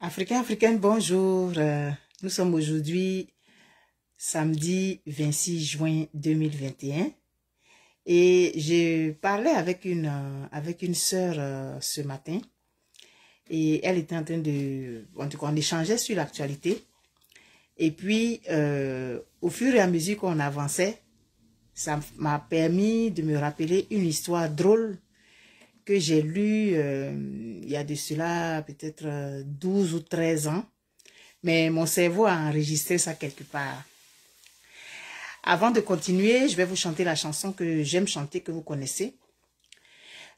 Africains, Africaines, bonjour. Euh, nous sommes aujourd'hui samedi 26 juin 2021 et j'ai parlé avec une, euh, avec une sœur euh, ce matin et elle était en train de... En tout cas, on échangeait sur l'actualité et puis au fur et à mesure qu'on avançait, ça m'a permis de me rappeler une histoire drôle que j'ai lu euh, il y a de cela peut-être 12 euh, ou 13 ans, mais mon cerveau a enregistré ça quelque part. Avant de continuer, je vais vous chanter la chanson que j'aime chanter, que vous connaissez.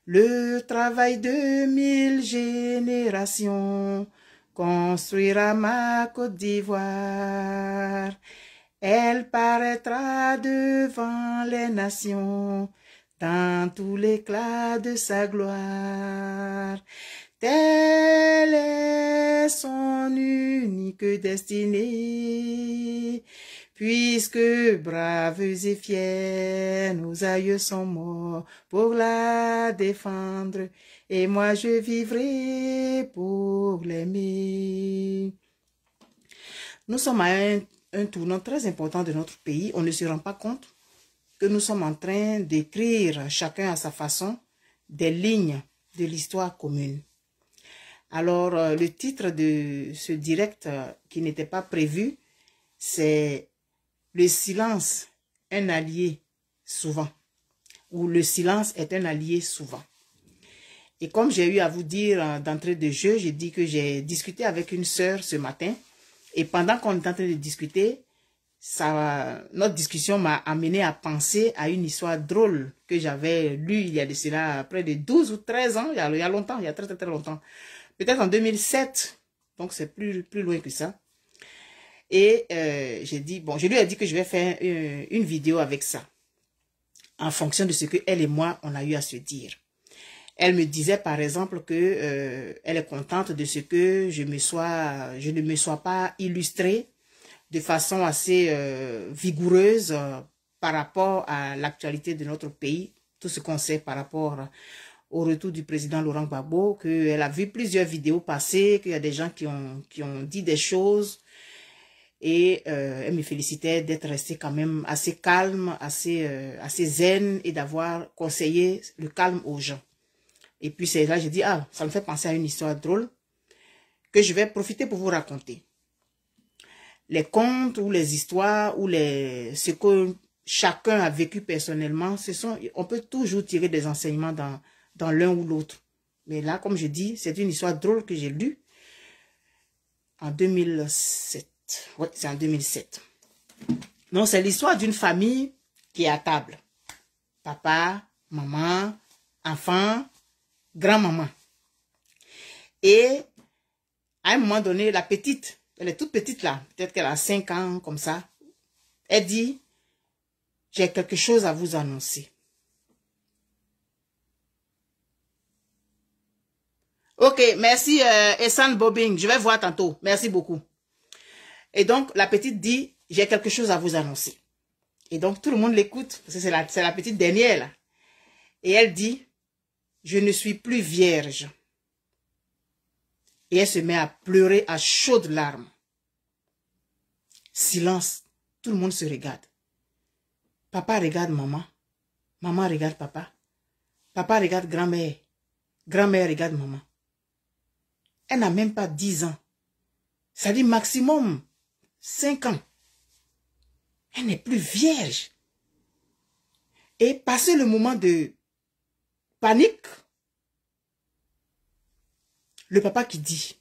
Le travail de mille générations construira ma Côte d'Ivoire. Elle paraîtra devant les nations dans tout l'éclat de sa gloire. Telle est son unique destinée, puisque braves et fiers, nos aïeux sont morts pour la défendre, et moi je vivrai pour l'aimer. Nous sommes à un, un tournant très important de notre pays, on ne se rend pas compte que nous sommes en train d'écrire, chacun à sa façon, des lignes de l'histoire commune. Alors, euh, le titre de ce direct euh, qui n'était pas prévu, c'est Le silence, un allié souvent, ou Le silence est un allié souvent. Et comme j'ai eu à vous dire euh, d'entrée de jeu, j'ai dit que j'ai discuté avec une sœur ce matin, et pendant qu'on est en train de discuter, ça, notre discussion m'a amené à penser à une histoire drôle que j'avais lue il y a de cela près de 12 ou 13 ans, il y a, longtemps, il y a très très très longtemps. Peut-être en 2007, donc c'est plus, plus loin que ça. Et euh, j'ai dit, bon, je lui ai dit que je vais faire euh, une, vidéo avec ça, en fonction de ce que elle et moi, on a eu à se dire. Elle me disait par exemple que euh, elle est contente de ce que je me sois, je ne me sois pas illustrée de façon assez euh, vigoureuse euh, par rapport à l'actualité de notre pays, tout ce qu'on sait par rapport au retour du président Laurent Gbagbo, qu'elle a vu plusieurs vidéos passer, qu'il y a des gens qui ont, qui ont dit des choses. Et euh, elle me félicitait d'être restée quand même assez calme, assez, zen et d'avoir conseillé le calme aux gens. Et puis c'est là j'ai dit, ah, ça me fait penser à une histoire drôle que je vais profiter pour vous raconter les contes ou les histoires ou les ce que chacun a vécu personnellement, ce sont, on peut toujours tirer des enseignements dans, dans l'un ou l'autre. Mais là, comme je dis, c'est une histoire drôle que j'ai lue en 2007. Oui, c'est en 2007. Non, c'est l'histoire d'une famille qui est à table. Papa, maman, enfant, grand-maman. Et à un moment donné, la petite elle est toute petite là. Peut-être qu'elle a 5 ans, comme ça. Elle dit, j'ai quelque chose à vous annoncer. Ok, merci Essan euh, Bobbing. Je vais voir tantôt. Merci beaucoup. Et donc, la petite dit, j'ai quelque chose à vous annoncer. Et donc, tout le monde l'écoute, parce que c'est la, petite dernière. Et elle dit, je ne suis plus vierge. Et elle se met à pleurer à chaudes larmes. Silence. Tout le monde se regarde. Papa regarde maman. Maman regarde papa. Papa regarde grand-mère. Grand-mère regarde maman. Elle n'a même pas 10 ans. Ça dit maximum 5 ans. Elle n'est plus vierge. Et passé le moment de panique, le papa qui dit,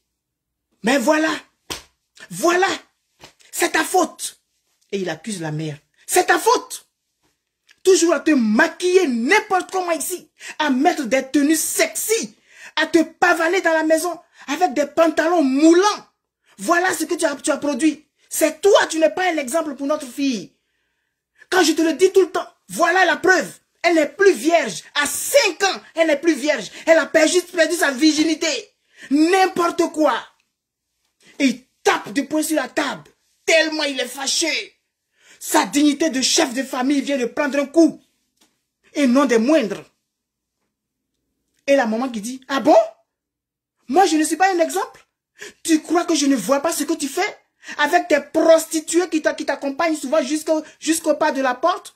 mais voilà, voilà, c'est ta faute. Et il accuse la mère. C'est ta faute. Toujours à te maquiller n'importe comment ici, à mettre des tenues sexy, à te pavaner dans la maison avec des pantalons moulants. Voilà ce que tu as, tu as produit. C'est toi, tu n'es pas un exemple pour notre fille. Quand je te le dis tout le temps, voilà la preuve. Elle n'est plus vierge. À 5 ans, elle n'est plus vierge. Elle a perdu sa virginité. N'importe quoi. Et il tape du poing sur la table. Tellement il est fâché. Sa dignité de chef de famille vient de prendre un coup. Et non des moindres. Et la maman qui dit, ah bon Moi, je ne suis pas un exemple Tu crois que je ne vois pas ce que tu fais Avec tes prostituées qui t'accompagnent souvent jusqu'au pas de la porte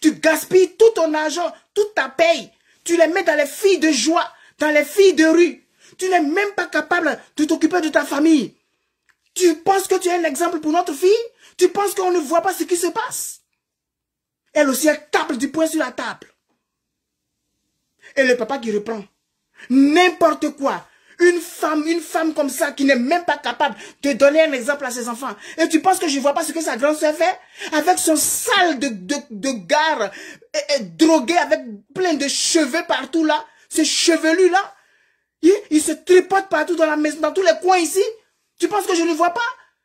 Tu gaspilles tout ton argent, toute ta paye. Tu les mets dans les filles de joie, dans les filles de rue. Tu n'es même pas capable de t'occuper de ta famille. Tu penses que tu es un exemple pour notre fille Tu penses qu'on ne voit pas ce qui se passe Elle aussi, elle tape du poing sur la table. Et le papa qui reprend. N'importe quoi. Une femme, une femme comme ça qui n'est même pas capable de donner un exemple à ses enfants. Et tu penses que je ne vois pas ce que sa grande soeur fait Avec son sale de, de, de gare, et, drogué avec plein de cheveux partout là, ses chevelus là. Il, se tripote partout dans la maison, dans tous les coins ici. Tu penses que je ne vois pas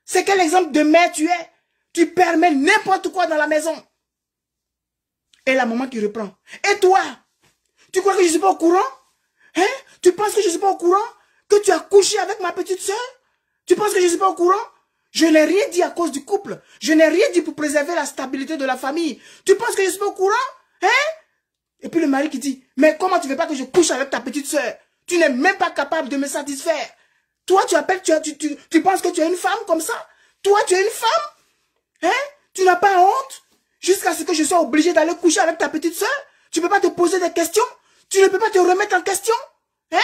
C'est quel exemple de mère tu es Tu permets n'importe quoi dans la maison. Et la maman qui reprend. Et toi Tu crois que je ne suis pas au courant hein? Tu penses que je ne suis pas au courant Que tu as couché avec ma petite soeur Tu penses que je ne suis pas au courant je n'ai rien dit à cause du couple. Je n'ai rien dit pour préserver la stabilité de la famille. Tu penses que je ne suis pas au courant hein? Et puis le mari qui dit, mais comment tu veux pas que je couche avec ta petite soeur tu n'es même pas capable de me satisfaire. Toi, tu appelles, tu, tu, tu, penses que tu es une femme comme ça Toi, tu es une femme Hein Tu n'as pas honte Jusqu'à ce que je sois obligé d'aller coucher avec ta petite soeur Tu ne peux pas te poser des questions Tu ne peux pas te remettre en question Hein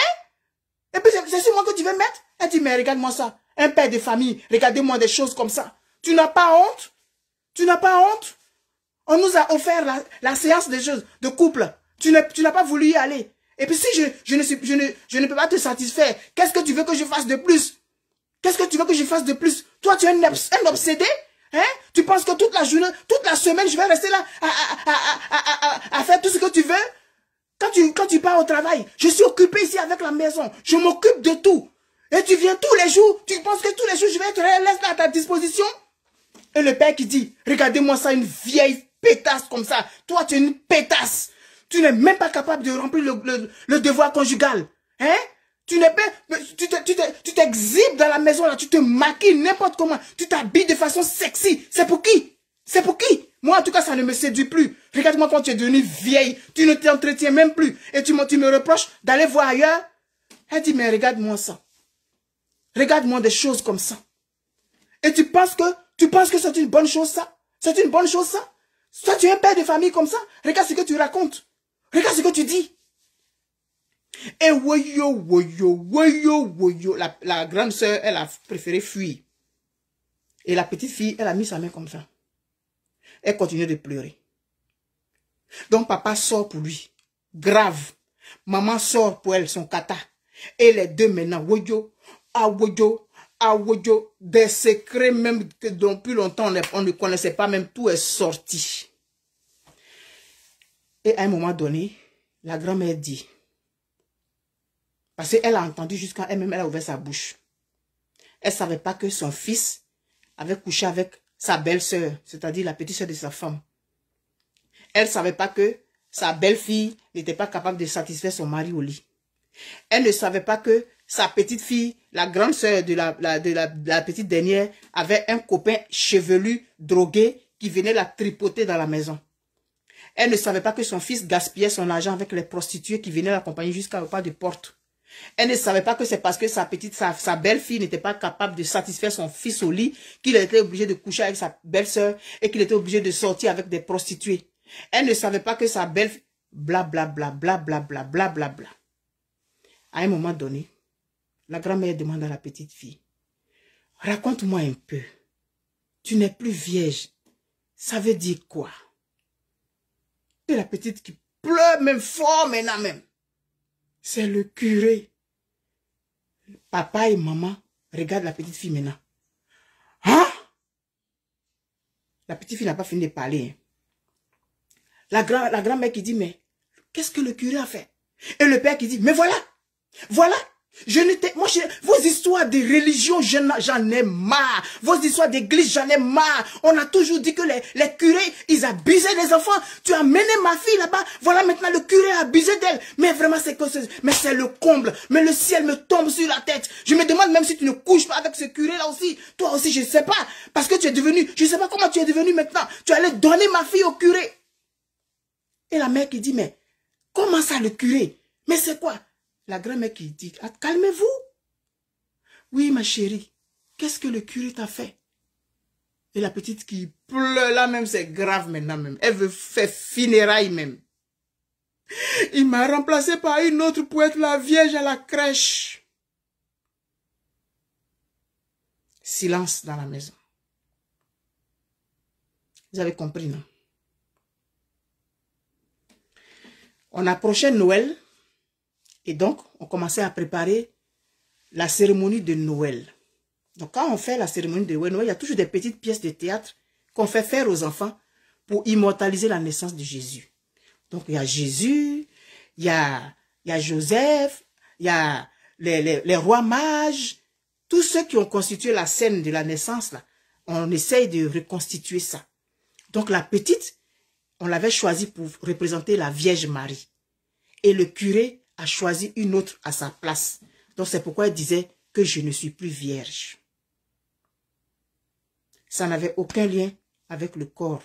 Et puis, c'est sur moi que tu veux mettre Elle dit, mais regarde-moi ça. Un père de famille, regardez-moi des choses comme ça. Tu n'as pas honte Tu n'as pas honte On nous a offert la, la séance des choses, de couple. Tu n'as pas voulu y aller. Et puis si je, ne, je, je ne peux pas te satisfaire, qu'est-ce que tu veux que je fasse de plus Qu'est-ce que tu veux que je fasse de plus Toi, tu es un, obsédé hein? Tu penses que toute la journée, toute la semaine, je vais rester là à, faire tout ce que tu veux quand tu, quand tu pars au travail, je suis occupé ici avec la maison. Je m'occupe de tout. Et tu viens tous les jours. Tu penses que tous les jours, je vais te laisser à ta disposition Et le père qui dit, regardez-moi ça, une vieille pétasse comme ça. Toi, tu es une pétasse. Tu n'es même pas capable de remplir le, devoir conjugal. Hein tu tu t'exhibes dans la maison là, tu te maquilles n'importe comment, tu t'habilles de façon sexy. C'est pour qui C'est pour qui Moi en tout cas ça ne me séduit plus. Regarde-moi quand tu es devenue vieille, tu ne t'entretiens même plus et tu, tu me reproches d'aller voir ailleurs. Elle dit mais regarde-moi ça. Regarde-moi des choses comme ça. Et tu penses que tu penses que c'est une bonne chose ça C'est une bonne chose ça Soit tu es un père de famille comme ça Regarde ce que tu racontes. Regarde ce que tu dis. Et eh, woyo, woyo, woyo, woyo. La, la grande sœur, elle a préféré fuir. Et la petite fille, elle a mis sa main comme ça. Elle continue de pleurer. Donc papa sort pour lui. Grave. Maman sort pour elle son kata. Et les deux maintenant, woyo, awojo, awoyo. Des secrets même dont plus longtemps on ne connaissait pas même, tout est sorti. Et à un moment donné, la grand-mère dit, parce qu'elle a entendu jusqu'à elle-même, elle a ouvert sa bouche. Elle ne savait pas que son fils avait couché avec sa belle-sœur, c'est-à-dire la petite-sœur de sa femme. Elle ne savait pas que sa belle-fille n'était pas capable de satisfaire son mari au lit. Elle ne savait pas que sa petite-fille, la grande-sœur de, la, la, petite dernière, avait un copain chevelu, drogué, qui venait la tripoter dans la maison. Elle ne savait pas que son fils gaspillait son argent avec les prostituées qui venaient l'accompagner jusqu'à au pas de porte. Elle ne savait pas que c'est parce que sa petite, sa, belle-fille n'était pas capable de satisfaire son fils au lit qu'il était obligé de coucher avec sa belle-sœur et qu'il était obligé de sortir avec des prostituées. Elle ne savait pas que sa belle... Bla, bla, bla, bla, bla, bla, bla, bla, À un moment donné, la grand-mère demande à la petite fille, « Raconte-moi un peu. Tu n'es plus vierge. Ça veut dire quoi ?» C'est la petite qui pleure même fort maintenant même. C'est le curé. Papa et maman regardent la petite fille maintenant. Hein? La petite fille n'a pas fini de parler. Hein. La, grand, la grand-mère qui dit, mais qu'est-ce que le curé a fait Et le père qui dit, mais voilà, voilà, je moi, je, vos histoires de religion, j'en ai marre. Vos histoires d'église, j'en ai marre. On a toujours dit que les, curés, ils abusaient des enfants. Tu as mené ma fille là-bas. Voilà maintenant le curé a abusé d'elle. Mais vraiment, c'est que mais c'est le comble. Mais le ciel me tombe sur la tête. Je me demande même si tu ne couches pas avec ce curé là aussi. Toi aussi, je sais pas. Parce que tu es devenu, je sais pas comment tu es devenu maintenant. Tu allais donner ma fille au curé. Et la mère qui dit, mais comment ça le curé? Mais c'est quoi? La grand-mère qui dit, ah, calmez-vous. Oui, ma chérie, qu'est-ce que le curé t'a fait Et la petite qui pleure, là même, c'est grave maintenant même. Elle veut faire funérailles même. Il m'a remplacé par une autre pour être la vierge à la crèche. Silence dans la maison. Vous avez compris, non On approchait Noël. Et donc, on commençait à préparer la cérémonie de Noël. Donc, quand on fait la cérémonie de Noël, il y a toujours des petites pièces de théâtre qu'on fait faire aux enfants pour immortaliser la naissance de Jésus. Donc, il y a Jésus, il y a, il y a Joseph, il y a les, rois mages, tous ceux qui ont constitué la scène de la naissance, là, on essaye de reconstituer ça. Donc, la petite, on l'avait choisie pour représenter la Vierge Marie. Et le curé a choisi une autre à sa place. Donc c'est pourquoi elle disait que je ne suis plus vierge. Ça n'avait aucun lien avec le corps.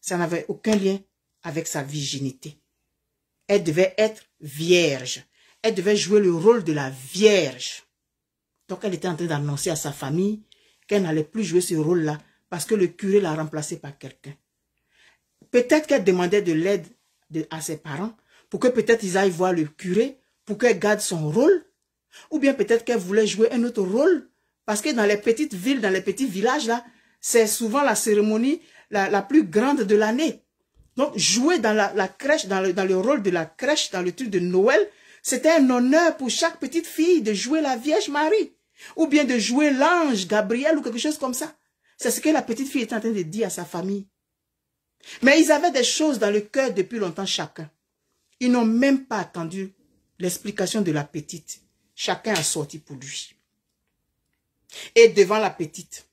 Ça n'avait aucun lien avec sa virginité. Elle devait être vierge. Elle devait jouer le rôle de la vierge. Donc elle était en train d'annoncer à sa famille qu'elle n'allait plus jouer ce rôle-là parce que le curé l'a remplacée par quelqu'un. Peut-être qu'elle demandait de l'aide à ses parents pour que peut-être ils aillent voir le curé, pour qu'elle garde son rôle, ou bien peut-être qu'elle voulait jouer un autre rôle, parce que dans les petites villes, dans les petits villages, là, c'est souvent la cérémonie la, plus grande de l'année. Donc, jouer dans la, crèche, dans le, dans le, rôle de la crèche, dans le truc de Noël, c'était un honneur pour chaque petite fille de jouer la Vierge Marie, ou bien de jouer l'ange Gabriel ou quelque chose comme ça. C'est ce que la petite fille était en train de dire à sa famille. Mais ils avaient des choses dans le cœur depuis longtemps chacun. Ils n'ont même pas attendu l'explication de la petite. Chacun a sorti pour lui. Et devant la petite,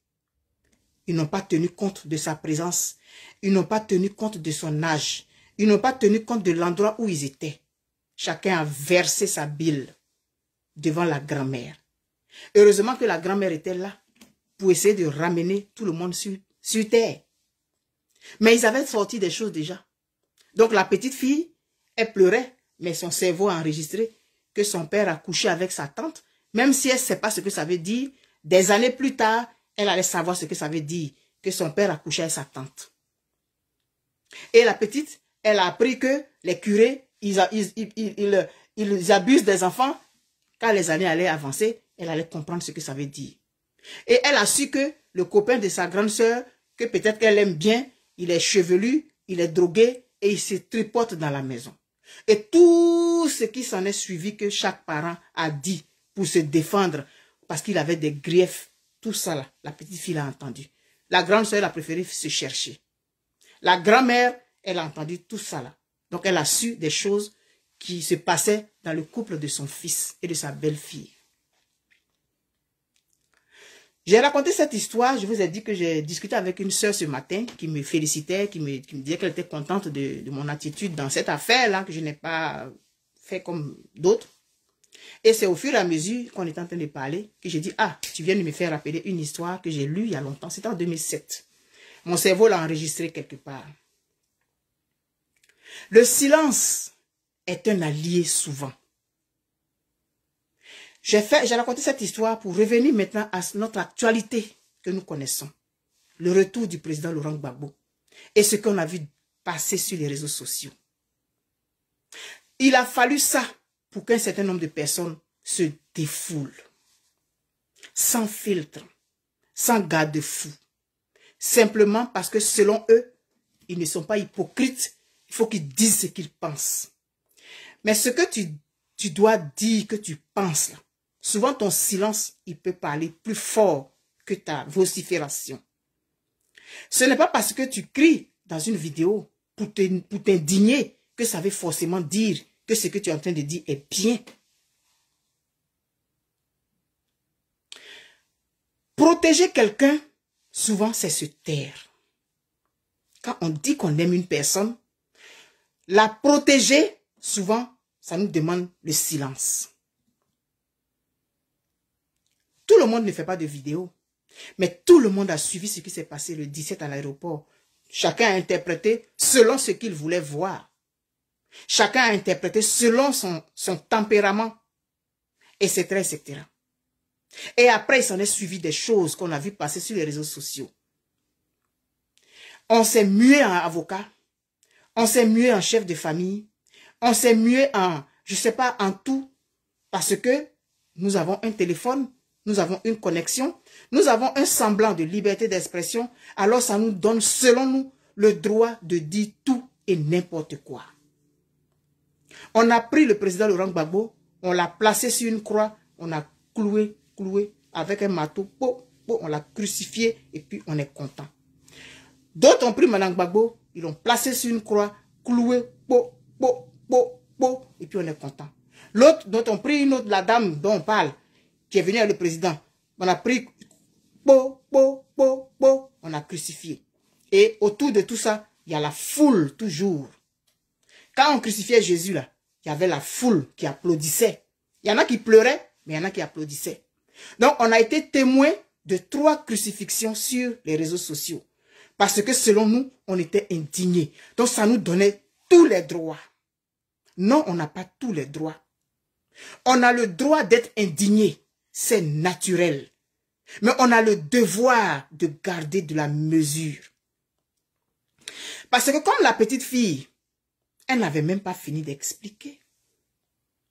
ils n'ont pas tenu compte de sa présence. Ils n'ont pas tenu compte de son âge. Ils n'ont pas tenu compte de l'endroit où ils étaient. Chacun a versé sa bile devant la grand-mère. Heureusement que la grand-mère était là pour essayer de ramener tout le monde sur, sur terre. Mais ils avaient sorti des choses déjà. Donc la petite fille elle pleurait, mais son cerveau a enregistré que son père a couché avec sa tante, même si elle ne sait pas ce que ça veut dire. Des années plus tard, elle allait savoir ce que ça veut dire, que son père a couché avec sa tante. Et la petite, elle a appris que les curés, ils, abusent des enfants. Quand les années allaient avancer, elle allait comprendre ce que ça veut dire. Et elle a su que le copain de sa grande sœur, que peut-être qu'elle aime bien, il est chevelu, il est drogué et il se tripote dans la maison. Et tout ce qui s'en est suivi que chaque parent a dit pour se défendre parce qu'il avait des griefs, tout ça la petite fille l'a entendu. La grande soeur a préféré se chercher. La grand-mère, elle a entendu tout ça Donc elle a su des choses qui se passaient dans le couple de son fils et de sa belle-fille. J'ai raconté cette histoire, je vous ai dit que j'ai discuté avec une sœur ce matin qui me félicitait, qui me, disait qu'elle était contente de, de, mon attitude dans cette affaire-là, que je n'ai pas fait comme d'autres. Et c'est au fur et à mesure qu'on est en train de parler que j'ai dit, ah, tu viens de me faire rappeler une histoire que j'ai lue il y a longtemps, c'était en 2007. Mon cerveau l'a enregistré quelque part. Le silence est un allié souvent. J'ai raconté cette histoire pour revenir maintenant à notre actualité que nous connaissons. Le retour du président Laurent Gbagbo et ce qu'on a vu passer sur les réseaux sociaux. Il a fallu ça pour qu'un certain nombre de personnes se défoulent. Sans filtre, sans garde-fou. Simplement parce que selon eux, ils ne sont pas hypocrites. Il faut qu'ils disent ce qu'ils pensent. Mais ce que tu, tu dois dire, que tu penses, là, Souvent, ton silence, il peut parler plus fort que ta vocifération. Ce n'est pas parce que tu cries dans une vidéo pour t'indigner que ça veut forcément dire que ce que tu es en train de dire est bien. Protéger quelqu'un, souvent, c'est se taire. Quand on dit qu'on aime une personne, la protéger, souvent, ça nous demande le silence. Tout le monde ne fait pas de vidéo. Mais tout le monde a suivi ce qui s'est passé le 17 à l'aéroport. Chacun a interprété selon ce qu'il voulait voir. Chacun a interprété selon son, son tempérament, etc., etc. Et après, il s'en est suivi des choses qu'on a vu passer sur les réseaux sociaux. On s'est mué en avocat. On s'est mué en chef de famille. On s'est mué en, je sais pas, en tout. Parce que nous avons un téléphone nous avons une connexion, nous avons un semblant de liberté d'expression, alors ça nous donne, selon nous, le droit de dire tout et n'importe quoi. On a pris le président Laurent Gbagbo, on l'a placé sur une croix, on a cloué, cloué avec un marteau, on l'a crucifié et puis on est content. D'autres ont pris Madame Gbagbo, ils l'ont placé sur une croix, cloué, po, po, po, po, et puis on est content. L'autre dont on pris une autre, la dame dont on parle, qui est venu avec le président. On a pris, bo, bo, bo, bo, on a crucifié. Et autour de tout ça, il y a la foule toujours. Quand on crucifiait Jésus, là, il y avait la foule qui applaudissait. Il y en a qui pleuraient, mais il y en a qui applaudissaient. Donc, on a été témoin de trois crucifixions sur les réseaux sociaux. Parce que selon nous, on était indignés. Donc, ça nous donnait tous les droits. Non, on n'a pas tous les droits. On a le droit d'être indigné c'est naturel. Mais on a le devoir de garder de la mesure. Parce que comme la petite fille, elle n'avait même pas fini d'expliquer.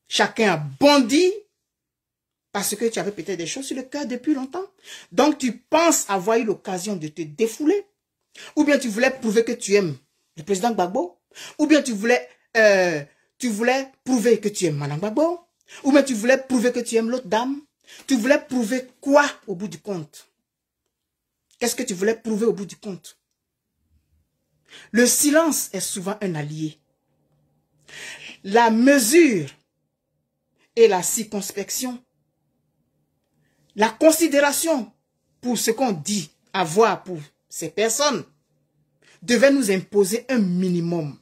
Chacun a bondi parce que tu avais peut-être des choses sur le cœur depuis longtemps. Donc tu penses avoir eu l'occasion de te défouler. Ou bien tu voulais prouver que tu aimes le président Gbagbo. Ou bien tu voulais, euh, tu voulais prouver que tu aimes Madame Gbagbo. Ou bien tu voulais prouver que tu aimes l'autre dame. Tu voulais prouver quoi au bout du compte Qu'est-ce que tu voulais prouver au bout du compte Le silence est souvent un allié. La mesure et la circonspection, la considération pour ce qu'on dit avoir pour ces personnes devait nous imposer un minimum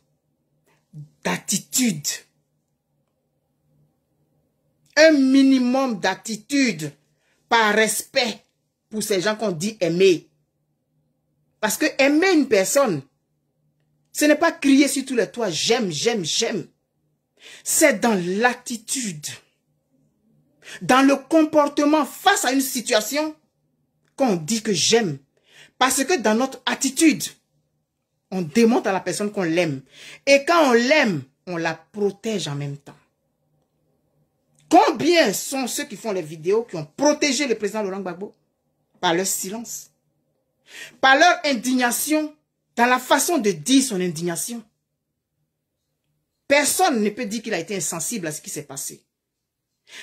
d'attitude un minimum d'attitude par respect pour ces gens qu'on dit aimer. Parce que aimer une personne, ce n'est pas crier sur tous les toits, j'aime, j'aime, j'aime. C'est dans l'attitude, dans le comportement face à une situation qu'on dit que j'aime. Parce que dans notre attitude, on démontre à la personne qu'on l'aime. Et quand on l'aime, on la protège en même temps. Combien sont ceux qui font les vidéos qui ont protégé le président Laurent Gbagbo par leur silence, par leur indignation, dans la façon de dire son indignation Personne ne peut dire qu'il a été insensible à ce qui s'est passé.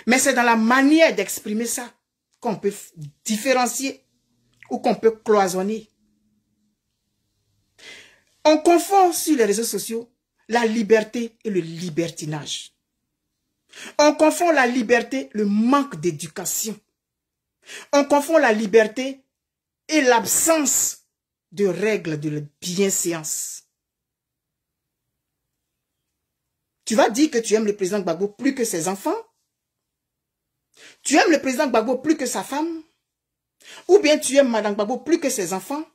Mais c'est dans la manière d'exprimer ça qu'on peut différencier ou qu'on peut cloisonner. On confond sur les réseaux sociaux la liberté et le libertinage. On confond la liberté, le manque d'éducation. On confond la liberté et l'absence de règles de bienséance. Tu vas dire que tu aimes le président Gbagbo plus que ses enfants Tu aimes le président Gbagbo plus que sa femme Ou bien tu aimes Madame Gbagbo plus que ses enfants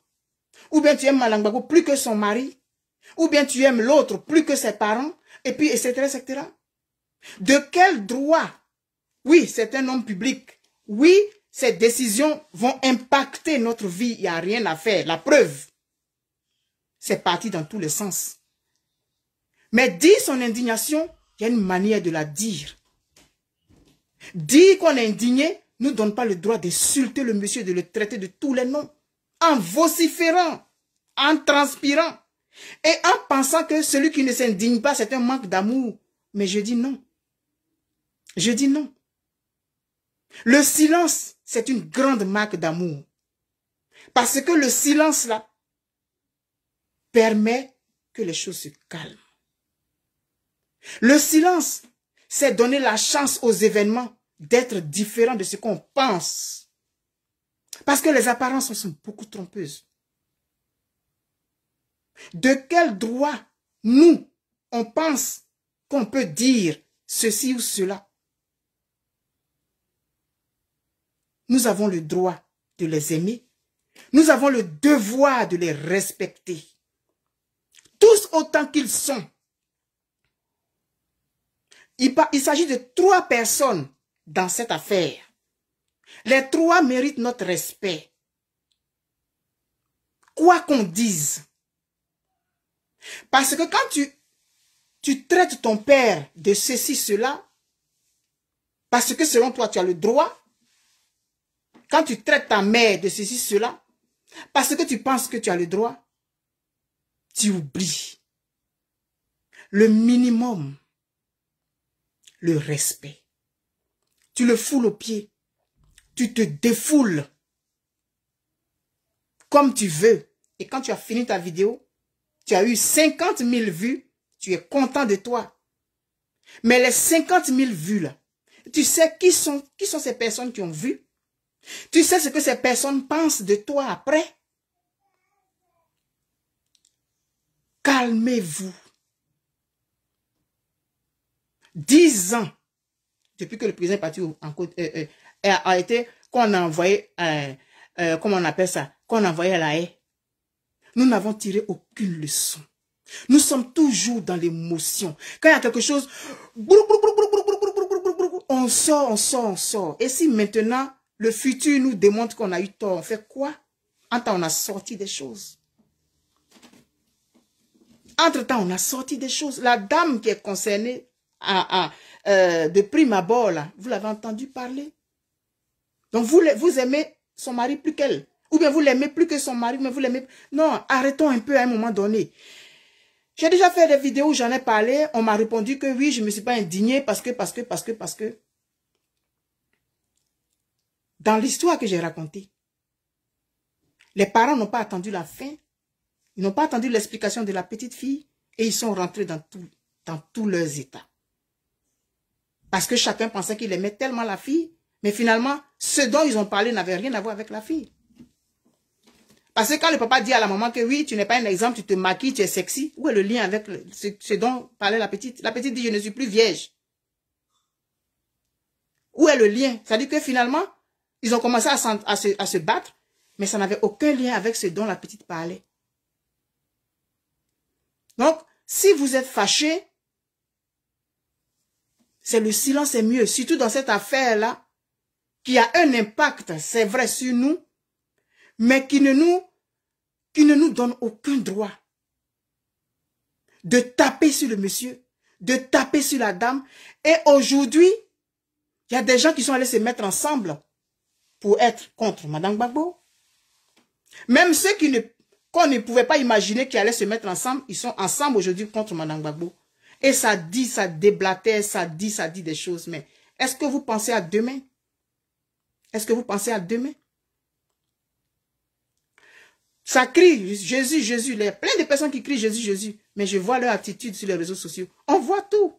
Ou bien tu aimes Madame Gbagbo plus que son mari Ou bien tu aimes l'autre plus que ses parents Et puis, etc., etc. De quel droit Oui, c'est un homme public. Oui, ces décisions vont impacter notre vie. Il n'y a rien à faire. La preuve, c'est parti dans tous les sens. Mais dire son indignation, il y a une manière de la dire. Dire qu'on est indigné ne donne pas le droit d'insulter le monsieur, de le traiter de tous les noms, en vociférant, en transpirant, et en pensant que celui qui ne s'indigne pas, c'est un manque d'amour. Mais je dis non. Je dis non. Le silence, c'est une grande marque d'amour. Parce que le silence, là, permet que les choses se calment. Le silence, c'est donner la chance aux événements d'être différents de ce qu'on pense. Parce que les apparences sont beaucoup trompeuses. De quel droit, nous, on pense qu'on peut dire ceci ou cela Nous avons le droit de les aimer. Nous avons le devoir de les respecter. Tous autant qu'ils sont. Il, s'agit de trois personnes dans cette affaire. Les trois méritent notre respect. Quoi qu'on dise. Parce que quand tu, tu traites ton père de ceci, cela, parce que selon toi, tu as le droit, quand tu traites ta mère de ceci, cela, parce que tu penses que tu as le droit, tu oublies le minimum, le respect. Tu le foules au pied. Tu te défoules comme tu veux. Et quand tu as fini ta vidéo, tu as eu 50 000 vues, tu es content de toi. Mais les 50 000 vues là, tu sais qui sont, qui sont ces personnes qui ont vu tu sais ce que ces personnes pensent de toi après Calmez-vous. Dix ans depuis que le président est parti en Côte, a été qu'on a envoyé, comment on appelle ça, qu'on a envoyé à la haie. Nous n'avons tiré aucune leçon. Nous sommes toujours dans l'émotion. Quand il y a quelque chose, on sort, on sort, on sort. Et si maintenant le futur nous démontre qu'on a eu tort. On fait quoi Entre-temps, on a sorti des choses. Entre-temps, on a sorti des choses. La dame qui est concernée à, euh, de prime abord, là, vous l'avez entendu parler. Donc, vous, vous aimez son mari plus qu'elle. Ou bien vous l'aimez plus que son mari, mais vous l'aimez... Non, arrêtons un peu à un moment donné. J'ai déjà fait des vidéos où j'en ai parlé. On m'a répondu que oui, je ne me suis pas indignée parce que, parce que, parce que, parce que... Dans l'histoire que j'ai racontée, les parents n'ont pas attendu la fin, ils n'ont pas attendu l'explication de la petite fille et ils sont rentrés dans, dans tous leurs états. Parce que chacun pensait qu'il aimait tellement la fille, mais finalement, ce dont ils ont parlé n'avait rien à voir avec la fille. Parce que quand le papa dit à la maman que oui, tu n'es pas un exemple, tu te maquilles, tu es sexy, où est le lien avec ce, dont parlait la petite La petite dit, je ne suis plus vierge. Où est le lien Ça dit que finalement, ils ont commencé à, se, battre, mais ça n'avait aucun lien avec ce dont la petite parlait. Donc, si vous êtes fâché, c'est le silence est mieux. Surtout dans cette affaire-là, qui a un impact, c'est vrai, sur nous, mais qui ne nous, qui ne nous donne aucun droit de taper sur le monsieur, de taper sur la dame. Et aujourd'hui, il y a des gens qui sont allés se mettre ensemble pour être contre Madame Gbagbo. Même ceux qui ne, qu'on ne pouvait pas imaginer qu'ils allaient se mettre ensemble, ils sont ensemble aujourd'hui contre Madame Gbagbo. Et ça dit, ça déblatère, ça dit, ça dit des choses. Mais est-ce que vous pensez à demain Est-ce que vous pensez à demain ça crie Jésus, Jésus. Il y a plein de personnes qui crient Jésus, Jésus. Mais je vois leur attitude sur les réseaux sociaux. On voit tout.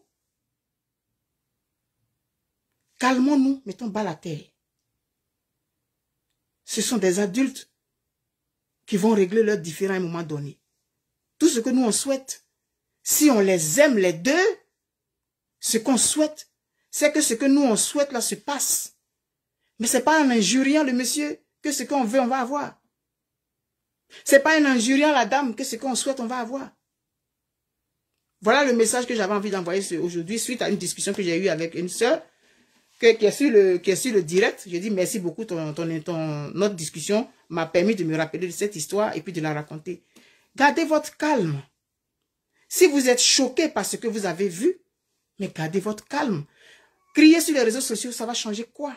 Calmons-nous, mettons bas la terre ce sont des adultes qui vont régler leurs différents à un moment donné. Tout ce que nous on souhaite, si on les aime les deux, ce qu'on souhaite, c'est que ce que nous on souhaite là se passe. Mais c'est pas en injuriant le monsieur que ce qu'on veut on va avoir. C'est pas un injuriant la dame que ce qu'on souhaite on va avoir. Voilà le message que j'avais envie d'envoyer aujourd'hui suite à une discussion que j'ai eue avec une sœur que, qui, est sur le, le direct. Je dis merci beaucoup, notre discussion m'a permis de me rappeler de cette histoire et puis de la raconter. Gardez votre calme. Si vous êtes choqué par ce que vous avez vu, mais gardez votre calme. Crier sur les réseaux sociaux, ça va changer quoi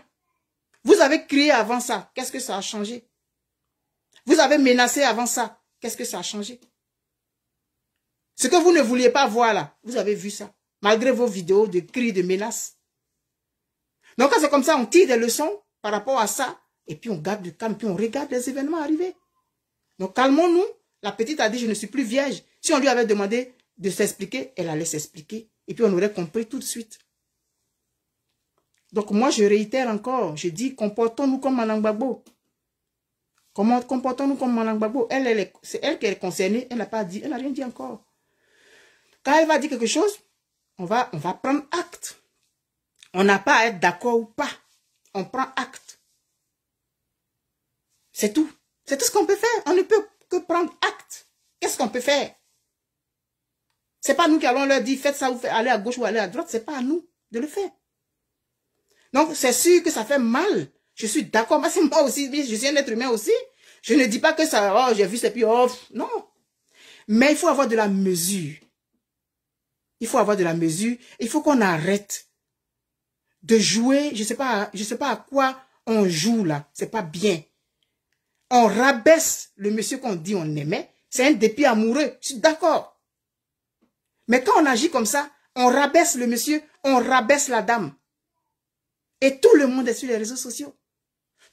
Vous avez crié avant ça, qu'est-ce que ça a changé Vous avez menacé avant ça, qu'est-ce que ça a changé Ce que vous ne vouliez pas voir là, vous avez vu ça, malgré vos vidéos de cris, de menaces. Donc quand c'est comme ça, on tire des leçons par rapport à ça, et puis on garde du calme, puis on regarde les événements arriver. Donc calmons-nous. La petite a dit, je ne suis plus vierge. Si on lui avait demandé de s'expliquer, elle allait s'expliquer. Et puis on aurait compris tout de suite. Donc moi, je réitère encore, je dis, comportons-nous comme Manangbabo. Comment comportons-nous comme Manang Elle, c'est elle qui est concernée, elle n'a pas dit, elle n'a rien dit encore. Quand elle va dire quelque chose, on va prendre acte. On n'a pas à être d'accord ou pas. On prend acte. C'est tout. C'est tout ce qu'on peut faire. On ne peut que prendre acte. Qu'est-ce qu'on peut faire C'est pas nous qui allons leur dire faites ça ou allez à gauche ou allez à droite. C'est pas à nous de le faire. Donc c'est sûr que ça fait mal. Je suis d'accord. Moi, c'est moi aussi. Je suis un être humain aussi. Je ne dis pas que ça. Oh, j'ai vu c'est puis oh, non. Mais il faut avoir de la mesure. Il faut avoir de la mesure. Il faut qu'on arrête de jouer, je sais pas, je sais pas à quoi on joue là, c'est pas bien. On rabaisse le monsieur qu'on dit on aimait, c'est un dépit amoureux, je suis d'accord. Mais quand on agit comme ça, on rabaisse le monsieur, on rabaisse la dame. Et tout le monde est sur les réseaux sociaux.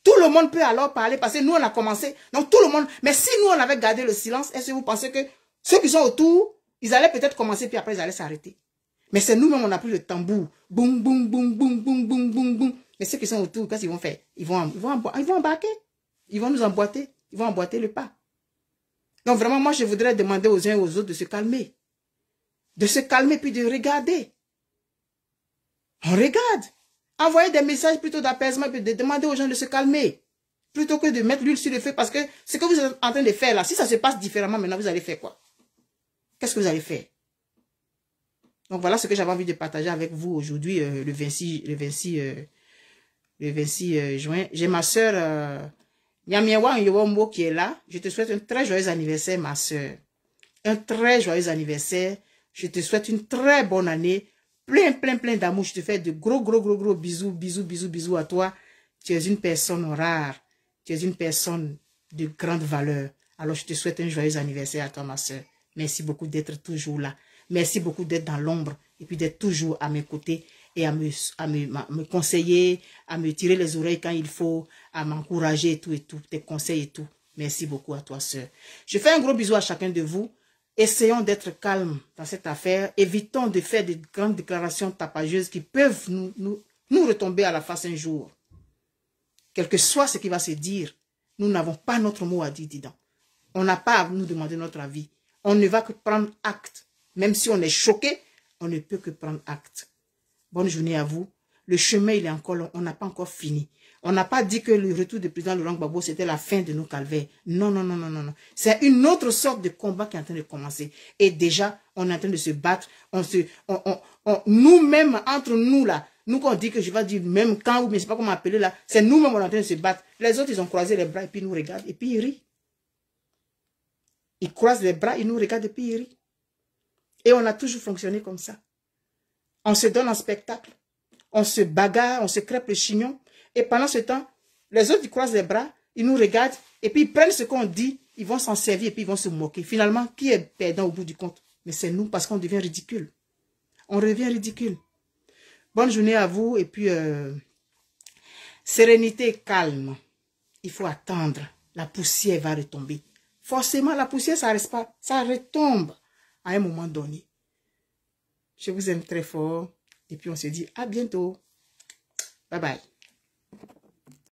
Tout le monde peut alors parler parce que nous on a commencé. Donc tout le monde, mais si nous on avait gardé le silence, est-ce que vous pensez que ceux qui sont autour, ils allaient peut-être commencer puis après ils allaient s'arrêter mais c'est nous-mêmes, on a pris le tambour. Boum, boum, boum, boum, boum, boum, boum, boum. Mais ceux qui sont autour, qu'est-ce qu'ils vont faire ils vont, ils, ils vont embarquer. Ils vont nous emboîter. Ils vont emboîter le pas. Donc vraiment, moi, je voudrais demander aux uns et aux autres de se calmer. De se calmer, puis de regarder. On regarde. Envoyer des messages plutôt d'apaisement, puis de demander aux gens de se calmer. Plutôt que de mettre l'huile sur le feu, parce que ce que vous êtes en train de faire là, si ça se passe différemment maintenant, vous allez faire quoi Qu'est-ce que vous allez faire donc voilà ce que j'avais envie de partager avec vous aujourd'hui, euh, le 26, le 26, euh, le 26 euh, juin. J'ai ma soeur Yamiewa Yowombo qui est là. Je te souhaite un très joyeux anniversaire, ma soeur. Un très joyeux anniversaire. Je te souhaite une très bonne année. Plein, plein, plein d'amour. Je te fais de gros, gros, gros, gros bisous, bisous, bisous, bisous à toi. Tu es une personne rare. Tu es une personne de grande valeur. Alors, je te souhaite un joyeux anniversaire à toi, ma soeur. Merci beaucoup d'être toujours là. Merci beaucoup d'être dans l'ombre et puis d'être toujours à mes côtés et à me, conseiller, à me tirer les oreilles quand il faut, à m'encourager et tout et tout, tes conseils et tout. Merci beaucoup à toi, sœur. Je fais un gros bisou à chacun de vous. Essayons d'être calmes dans cette affaire. Évitons de faire des grandes déclarations tapageuses qui peuvent nous, nous retomber à la face un jour. Quel que soit ce qui va se dire, nous n'avons pas notre mot à dire dedans. On n'a pas à nous demander notre avis. On ne va que prendre acte même si on est choqué, on ne peut que prendre acte. Bonne journée à vous. Le chemin, il est encore long. On n'a pas encore fini. On n'a pas dit que le retour du président Laurent Gbagbo, c'était la fin de nos calvaires. Non, non, non, non, non. non. C'est une autre sorte de combat qui est en train de commencer. Et déjà, on est en train de se battre. On se, nous-mêmes, entre nous, là, nous, qu'on dit que je vais dire même quand, ou mais je sais pas comment appeler, là, c'est nous-mêmes, on est en train de se battre. Les autres, ils ont croisé les bras et puis ils nous regardent et puis ils rient. Ils croisent les bras, ils nous regardent et puis ils rient. Et on a toujours fonctionné comme ça. On se donne un spectacle, on se bagarre, on se crêpe le chignon. Et pendant ce temps, les autres, ils croisent les bras, ils nous regardent, et puis ils prennent ce qu'on dit, ils vont s'en servir, et puis ils vont se moquer. Finalement, qui est perdant au bout du compte Mais c'est nous, parce qu'on devient ridicule. On revient ridicule. Bonne journée à vous, et puis euh, sérénité et calme. Il faut attendre. La poussière va retomber. Forcément, la poussière, ça reste pas, ça retombe à un moment donné. Je vous aime très fort. Et puis on se dit à bientôt. Bye bye.